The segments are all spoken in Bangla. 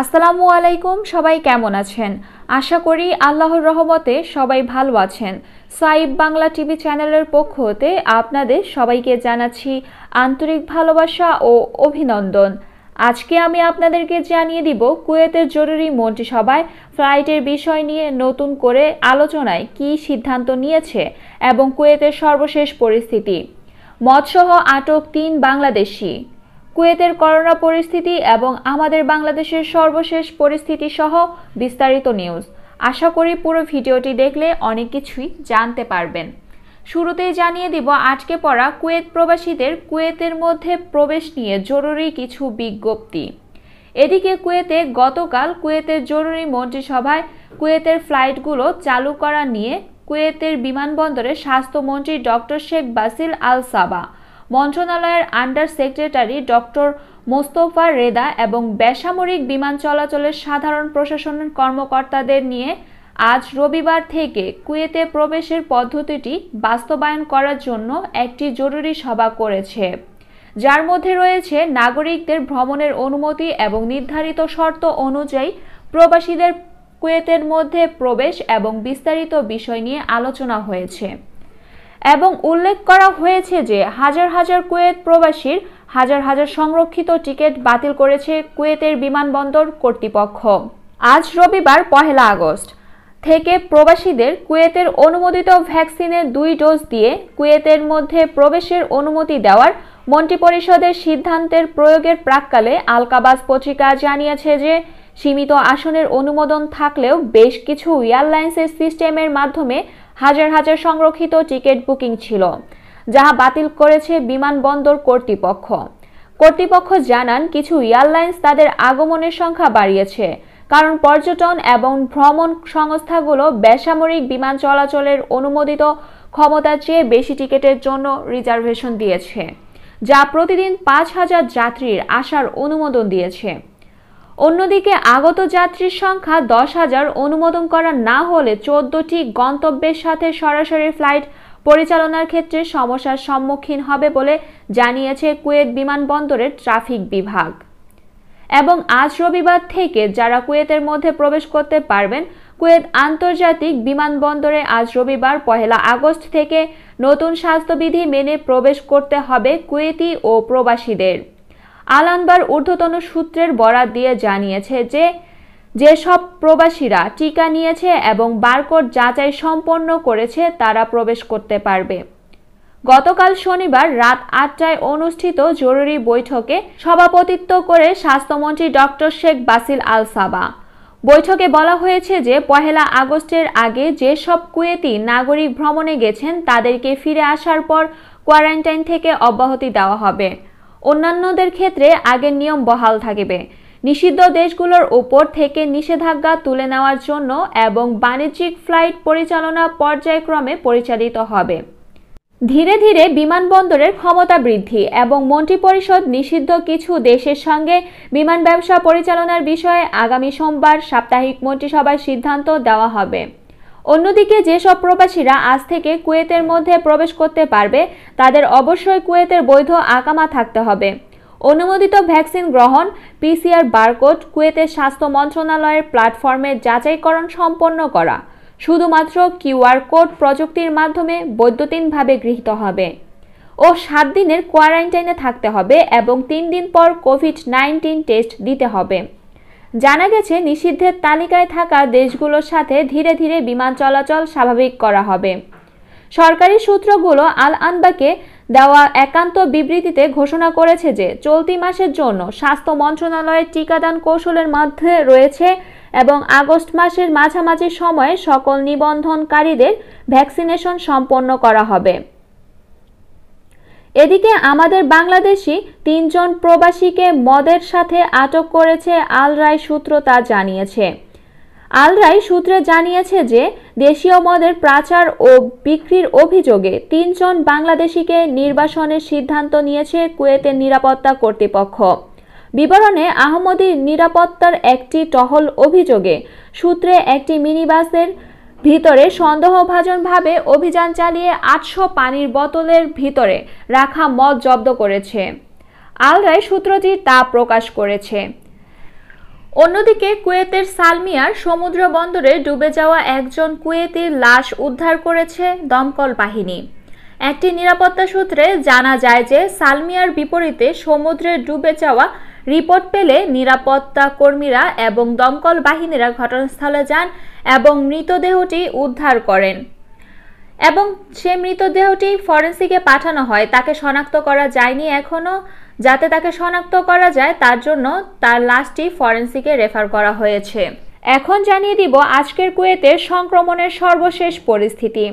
আসসালামু আলাইকুম সবাই কেমন আছেন আশা করি আল্লাহর রহমতে সবাই ভালো আছেন সাইব বাংলা টিভি চ্যানেলের পক্ষ হতে আপনাদের সবাইকে জানাচ্ছি আন্তরিক ভালোবাসা ও অভিনন্দন আজকে আমি আপনাদেরকে জানিয়ে দিব কুয়েতের জরুরি মন্ত্রিসভায় ফ্লাইটের বিষয় নিয়ে নতুন করে আলোচনায় কি সিদ্ধান্ত নিয়েছে এবং কুয়েতের সর্বশেষ পরিস্থিতি মৎসহ আটক তিন বাংলাদেশি কুয়েতের করোনা পরিস্থিতি এবং আমাদের বাংলাদেশের সর্বশেষ পরিস্থিতি সহ বিস্তারিত নিউজ আশা করি পুরো ভিডিওটি দেখলে অনেক কিছুই জানতে পারবেন শুরুতেই জানিয়ে দিব আজকে পড়া কুয়েত প্রবাসীদের কুয়েতের মধ্যে প্রবেশ নিয়ে জরুরি কিছু বিজ্ঞপ্তি এদিকে কুয়েতে গতকাল কুয়েতের জরুরি মন্ত্রিসভায় কুয়েতের ফ্লাইটগুলো চালু করা নিয়ে কুয়েতের বিমানবন্দরে স্বাস্থ্যমন্ত্রী doctor Sheikh Basil Al Sabah মন্ত্রণালয়ের under secretary doctor Mostafa Reda এবং বেসামরিক বিমান চলাচলের সাধারণ প্রশাসনের কর্মকর্তাদের নিয়ে আজ রবিবার থেকে কুয়েতে প্রবেশের পদ্ধতিটি বাস্তবায়ন করার জন্য একটি জরুরি সভা করেছে যার মধ্যে রয়েছে নাগরিকদের ভ্রমণের অনুমতি এবং নির্ধারিত শর্ত অনুযায়ী প্রবাসীদের কুয়েতের মধ্যে প্রবেশ এবং বিস্তারিত বিষয় নিয়ে আলোচনা হয়েছে এবং উল্লেখ করা হয়েছে যে হাজার হাজার কুয়েত প্রবাসীর হাজার হাজার সংরক্ষিত টিকিট বাতিল করেছে কুয়েতের বিমানবন্দর কর্তৃপক্ষ আজ রবিবার পহেলা আগস্ট থেকে প্রবাসীদের কুয়েতের অনুমোদিত ভ্যাকসিনের দুই ডোজ দিয়ে কুয়েতের মধ্যে প্রবেশের অনুমতি দেওয়ার মন্ত্রিপরিষদের সিদ্ধান্তের প্রয়োগের প্রাককালে আলকাবাজ পত্রিকা জানিয়েছে যে সীমিত আসনের অনুমোদন থাকলেও বেশ কিছু এয়ারলাইন্সের সিস্টেমের মাধ্যমে হাজার হাজার সংরক্ষিত টিকিট বুকিং ছিল যাহা বাতিল করেছে বিমানবন্দর কর্তৃপক্ষ কর্তৃপক্ষ জানান কিছু এয়ারলাইন্স তাদের আগমনের সংখ্যা বাড়িয়েছে কারণ পর্যটন এবং ভ্রমণ সংস্থাগুলো বেসামরিক বিমান চলাচলের অনুমোদিত ক্ষমতার চেয়ে বেশি টিকিটের জন্য রিজার্ভেশন দিয়েছে যা প্রতিদিন পাঁচ হাজার যাত্রীর আসার অনুমোদন দিয়েছে অন্যদিকে আগত যাত্রীর সংখ্যা দশ হাজার অনুমোদন করা না হলে চোদ্দটি গন্তব্যের সাথে সরাসরি ফ্লাইট পরিচালনার ক্ষেত্রে সমস্যার সম্মুখীন হবে বলে জানিয়েছে কুয়েত বিমানবন্দরের ট্রাফিক বিভাগ এবং আজ রবিবার থেকে যারা কুয়েতের মধ্যে প্রবেশ করতে পারবেন কুয়েত আন্তর্জাতিক বিমানবন্দরে আজ রবিবার পহেলা আগস্ট থেকে নতুন স্বাস্থ্যবিধি মেনে প্রবেশ করতে হবে কুয়েতি ও প্রবাসীদের আলানবার ঊর্ধ্বতন সূত্রের বরাত দিয়ে জানিয়েছে যে যেসব প্রবাসীরা টিকা নিয়েছে এবং বারকোড যাচাই সম্পন্ন করেছে তারা প্রবেশ করতে পারবে গতকাল শনিবার রাত আটটায় অনুষ্ঠিত জরুরি বৈঠকে সভাপতিত্ব করে স্বাস্থ্যমন্ত্রী doctor Sheikh Basil Al Sabah বৈঠকে বলা হয়েছে যে পহেলা আগস্টের আগে যেসব কুয়েতি নাগরিক ভ্রমণে গেছেন তাদেরকে ফিরে আসার পর কোয়ারেন্টাইন থেকে অব্যাহতি দেওয়া হবে অন্যান্যদের ক্ষেত্রে আগের নিয়ম বহাল থাকবে নিষিদ্ধ দেশগুলোর ওপর থেকে নিষেধাজ্ঞা তুলে নেওয়ার জন্য এবং বাণিজ্যিক ফ্লাইট পরিচালনা পর্যায়ক্রমে পরিচালিত হবে ধীরে ধীরে বিমানবন্দরের ক্ষমতা বৃদ্ধি এবং মন্ত্রিপরিষদ নিষিদ্ধ কিছু দেশের সঙ্গে বিমান ব্যবসা পরিচালনার বিষয়ে আগামী সোমবার সাপ্তাহিক মন্ত্রিসভায় সিদ্ধান্ত দেওয়া হবে অন্যদিকে যেসব প্রবাসীরা আজ থেকে কুয়েতের মধ্যে প্রবেশ করতে পারবে তাদের অবশ্যই কুয়েতের বৈধ আকামা থাকতে হবে অনুমোদিত ভ্যাকসিন গ্রহণ পিসিআর বারকোড কুয়েতের স্বাস্থ্য মন্ত্রণালয়ের প্ল্যাটফর্মে যাচাইকরণ সম্পন্ন করা শুধুমাত্র কিউআর কোড প্রযুক্তির মাধ্যমে বৈদ্যুতিনভাবে গৃহীত হবে ও সাত দিনের কোয়ারেন্টাইনে থাকতে হবে এবং তিন দিন পর কোভিড নাইন্টিন টেস্ট দিতে হবে জানা গেছে নিষিদ্ধের তালিকায় থাকা দেশগুলোর সাথে ধীরে ধীরে বিমান চলাচল স্বাভাবিক করা হবে সরকারি সূত্রগুলো আল আনবাকে দেওয়া একান্ত বিবৃতিতে ঘোষণা করেছে যে চলতি মাসের জন্য স্বাস্থ্য মন্ত্রণালয়ের টিকাদান কৌশলের মধ্যে রয়েছে এবং আগস্ট মাসের মাঝামাঝি সময়ে সকল নিবন্ধনকারীদের ভ্যাকসিনেশন সম্পন্ন করা হবে এদিকে আমাদের বাংলাদেশি তিনজন প্রবাসীকে মদের সাথে আটক করেছে আল রায় সূত্র তা জানিয়েছে আল রায় সূত্রে জানিয়েছে যে দেশীয় মদের প্রাচার ও বিক্রির অভিযোগে তিনজন বাংলাদেশিকে নির্বাসনের সিদ্ধান্ত নিয়েছে কুয়েতের নিরাপত্তা কর্তৃপক্ষ বিবরণে আহমদীর নিরাপত্তার একটি টহল অভিযোগে সূত্রে একটি মিনিবাসের ভিতরে সন্দেহভাজনভাবে অভিযান চালিয়ে আটশো পানির বোতলের ভিতরে রাখা মদ জব্দ করেছে রায় সূত্রটি তা প্রকাশ করেছে অন্যদিকে কুয়েতের সালমিয়ার সমুদ্র বন্দরে ডুবে যাওয়া একজন কুয়েতির লাশ উদ্ধার করেছে দমকল বাহিনী একটি নিরাপত্তা সূত্রে জানা যায় যে সালমিয়ার বিপরীতে সমুদ্রে ডুবে যাওয়া রিপোর্ট পেলে নিরাপত্তা কর্মীরা এবং দমকল বাহিনীরা ঘটনাস্থলে যান এবং মৃতদেহটি উদ্ধার করেন এবং সে মৃতদেহটি ফরেন্সিকে পাঠানো হয় তাকে শনাক্ত করা যায়নি এখনও যাতে তাকে শনাক্ত করা যায় তার জন্য তার লাশটি ফরেন্সিকে রেফার করা হয়েছে এখন জানিয়ে দিব আজকের কুয়েতে সংক্রমণের সর্বশেষ পরিস্থিতি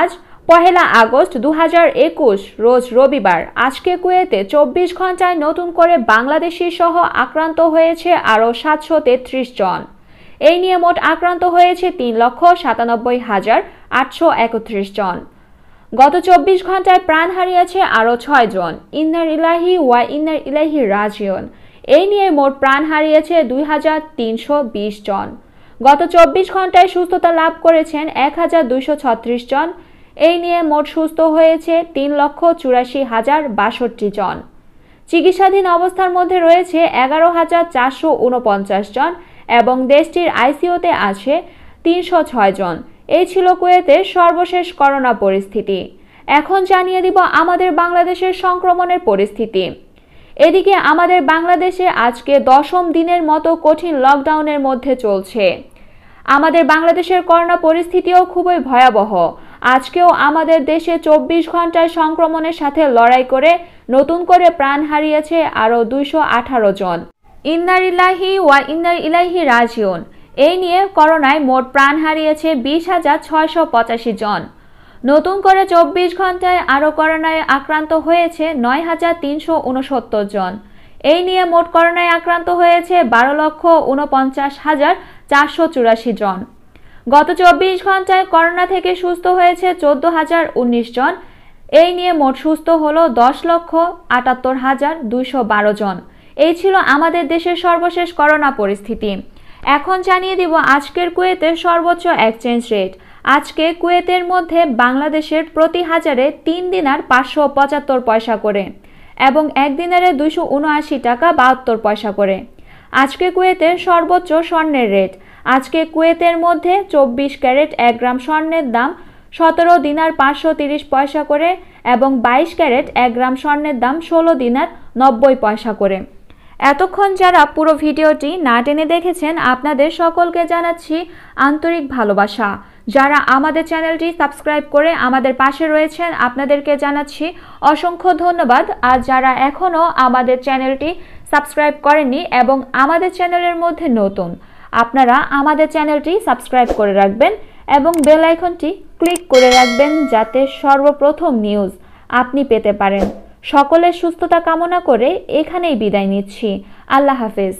আজ পহেলা আগস্ট দু একুশ রোজ রবিবার আজকে কুয়েতে চব্বিশ ঘন্টায় নতুন করে বাংলাদেশি সহ আক্রান্ত হয়েছে আরও সাতশো তেত্রিশ জন এই নিয়ে মোট আক্রান্ত হয়েছে তিন লক্ষ সাতানব্বই হাজার আটশো একত্রিশ জন গত চব্বিশ ঘন্টায় প্রাণ হারিয়েছে আরও ছয় জন ইন্নার ইলাহি ওয়া ইন্নার ইলাহি রাজিয়ন এই নিয়ে মোট প্রাণ হারিয়েছে দুই হাজার তিনশো বিশ জন গত চব্বিশ ঘন্টায় সুস্থতা লাভ করেছেন এক হাজার দুইশো ছত্রিশ জন এই নিয়ে মোট সুস্থ হয়েছে তিন লক্ষ চুরাশি হাজার বাষট্টি জন চিকিৎসাধীন অবস্থার মধ্যে রয়েছে এগারো হাজার চারশো উনপঞ্চাশ জন এবং দেশটির আইসিওতে আছে তিনশো ছয় জন এই ছিল কুয়েতের সর্বশেষ করোনা পরিস্থিতি এখন জানিয়ে দিব আমাদের বাংলাদেশের সংক্রমণের পরিস্থিতি এদিকে আমাদের বাংলাদেশে আজকে দশম দিনের মতো কঠিন লকডাউনের মধ্যে চলছে আমাদের বাংলাদেশের করোনা পরিস্থিতিও খুবই ভয়াবহ আজকেও আমাদের দেশে চব্বিশ ঘন্টায় সংক্রমণের সাথে লড়াই করে নতুন করে প্রাণ হারিয়েছে আরও দুইশো আঠারো জন ইন্দার ইলাহি ওয়া ইন্দার ইলাহি রাজিউন এই নিয়ে করোনায় মোট প্রাণ হারিয়েছে বিশ হাজার ছয়শো পঁচাশি জন নতুন করে চব্বিশ ঘন্টায় আরও করোনায় আক্রান্ত হয়েছে নয় হাজার তিনশো উনসত্তর জন এই নিয়ে মোট করোনায় আক্রান্ত হয়েছে বারো লক্ষ উনপঞ্চাশ হাজার চারশো চুরাশি জন গত চব্বিশ ঘন্টায় করোনা থেকে সুস্থ হয়েছে চোদ্দ হাজার উনিশ জন এই নিয়ে মোট সুস্থ হলো দশ লক্ষ আটাত্তর হাজার দুইশো বারো জন এই ছিল আমাদের দেশের সর্বশেষ করোনা পরিস্থিতি এখন জানিয়ে দিব আজকের কুয়েতের সর্বোচ্চ এক্সচেঞ্জ রেট আজকে কুয়েতের মধ্যে বাংলাদেশের প্রতি হাজারে তিন দিনার পাঁচশো পঁচাত্তর পয়সা করে এবং এক দিনারে দুইশো উনআশি টাকা বাহাত্তর পয়সা করে আজকে কুয়েতের সর্বোচ্চ স্বর্ণের রেট আজকে কুয়েতের মধ্যে চব্বিশ ক্যারেট এক গ্রাম স্বর্ণের দাম সতেরো দিনার পাঁচশো তিরিশ পয়সা করে এবং বাইশ ক্যারেট এক গ্রাম স্বর্ণের দাম ষোলো দিনার নব্বই পয়সা করে এতক্ষণ যারা পুরো ভিডিওটি না টেনে দেখেছেন আপনাদের সকলকে জানাচ্ছি আন্তরিক ভালোবাসা যারা আমাদের চ্যানেলটি সাবস্ক্রাইব করে আমাদের পাশে রয়েছেন আপনাদেরকে জানাচ্ছি অসংখ্য ধন্যবাদ আর যারা এখনও আমাদের চ্যানেলটি সাবস্ক্রাইব করেননি এবং আমাদের চ্যানেলের মধ্যে নতুন আপনারা আমাদের চ্যানেলটি সাবস্ক্রাইব করে রাখবেন এবং বেল আইকনটি ক্লিক করে রাখবেন যাতে সর্বপ্রথম নিউজ আপনি পেতে পারেন সকলের সুস্থতা কামনা করে এখানেই বিদায় নিচ্ছি আল্লাহ হাফেজ